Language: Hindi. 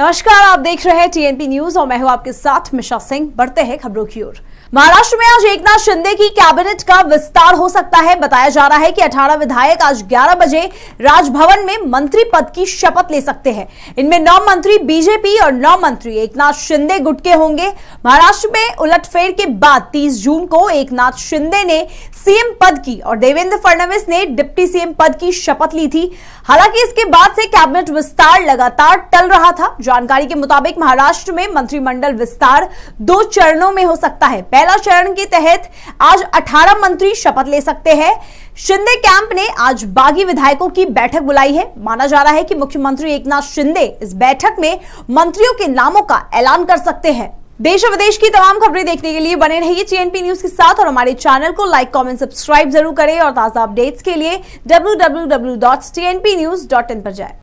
नमस्कार आप देख रहे हैं टीएनपी न्यूज और मैं हूं आपके साथ मिशा सिंह बढ़ते हैं खबरों की ओर महाराष्ट्र में आज एकनाथ शिंदे की कैबिनेट का विस्तार हो सकता है बताया जा रहा है कि 18 विधायक आज 11 बजे राजभवन में मंत्री पद की शपथ ले सकते हैं इनमें नौ मंत्री बीजेपी और नौ मंत्री एकनाथ शिंदे गुट के होंगे महाराष्ट्र में उलटफेर के बाद 30 जून को एकनाथ शिंदे ने सीएम पद की और देवेंद्र फडणवीस ने डिप्टी सीएम पद की शपथ ली थी हालांकि इसके बाद से कैबिनेट विस्तार लगातार टल रहा था जानकारी के मुताबिक महाराष्ट्र में मंत्रिमंडल विस्तार दो चरणों में हो सकता है पहला चरण के तहत आज 18 मंत्री शपथ ले सकते हैं शिंदे कैंप ने आज बागी विधायकों की बैठक बुलाई है माना जा रहा है कि मुख्यमंत्री एकनाथ शिंदे इस बैठक में मंत्रियों के नामों का ऐलान कर सकते हैं देश और विदेश की तमाम खबरें देखने के लिए बने रहिए टीएनपी न्यूज के साथ और हमारे चैनल को लाइक कमेंट सब्सक्राइब जरूर करें और ताजा अपडेट्स के लिए डब्ल्यू पर जाए